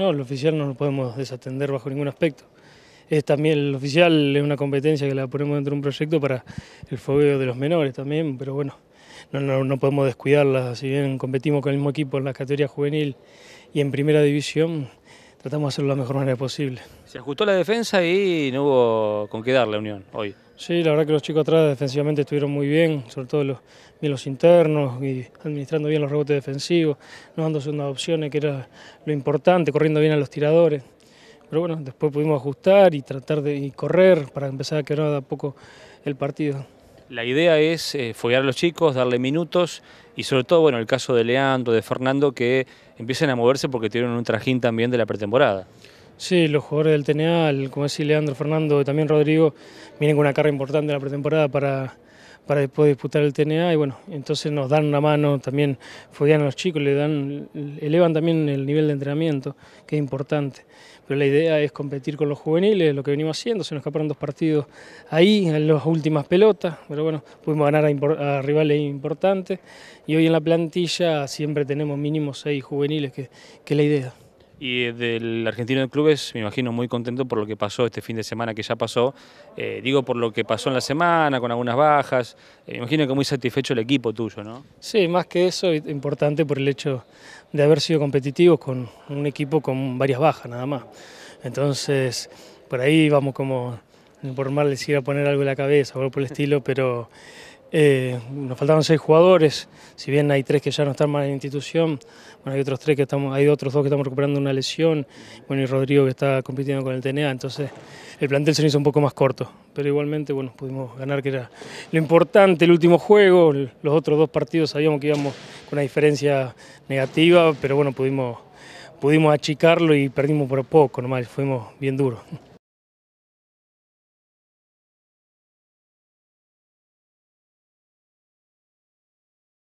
No, el oficial no lo podemos desatender bajo ningún aspecto. Es también el oficial es una competencia que la ponemos dentro de un proyecto para el fogueo de los menores también, pero bueno, no, no, podemos descuidarla. Si bien competimos con el mismo equipo en la categoría juvenil y en primera división, tratamos de hacerlo de la mejor manera posible. Se ajustó la defensa y no hubo con qué darle Unión hoy. Sí, la verdad que los chicos atrás defensivamente estuvieron muy bien, sobre todo los, bien los internos y administrando bien los rebotes defensivos, no dando unas opciones, que era lo importante, corriendo bien a los tiradores. Pero bueno, después pudimos ajustar y tratar de correr para empezar a quebrar a poco el partido. La idea es eh, a los chicos, darle minutos y sobre todo, bueno, el caso de Leandro, de Fernando, que empiecen a moverse porque tienen un trajín también de la pretemporada. Sí, los jugadores del TNA, como decía Leandro, Fernando, y también Rodrigo, vienen con una carga importante de la pretemporada para, para después disputar el TNA y bueno, entonces nos dan una mano, también fodean a los chicos, le dan, elevan también el nivel de entrenamiento, que es importante. Pero la idea es competir con los juveniles, lo que venimos haciendo, se nos escaparon dos partidos ahí, en las últimas pelotas, pero bueno, pudimos ganar a, rivales importantes y hoy en la plantilla siempre tenemos mínimo seis juveniles, que es la idea y del argentino de clubes, me imagino muy contento por lo que pasó este fin de semana que ya pasó, eh, digo por lo que pasó en la semana, con algunas bajas, eh, me imagino que muy satisfecho el equipo tuyo, ¿no? Sí, más que eso, importante por el hecho de haber sido competitivos con un equipo con varias bajas nada más. Entonces, por ahí vamos como, por mal decir, a poner algo en la cabeza algo por el estilo, pero... Eh, nos faltaban seis jugadores, si bien hay tres que ya no están más en la institución, bueno, hay otros tres que estamos, hay otros dos que estamos recuperando una lesión, bueno, y Rodrigo que está compitiendo con el TNA, entonces el plantel se hizo un poco más corto, pero igualmente, bueno, pudimos ganar, que era lo importante, el último juego, los otros dos partidos sabíamos que íbamos con una diferencia negativa, pero bueno, pudimos, pudimos achicarlo y perdimos por poco, nomás, fuimos bien duros.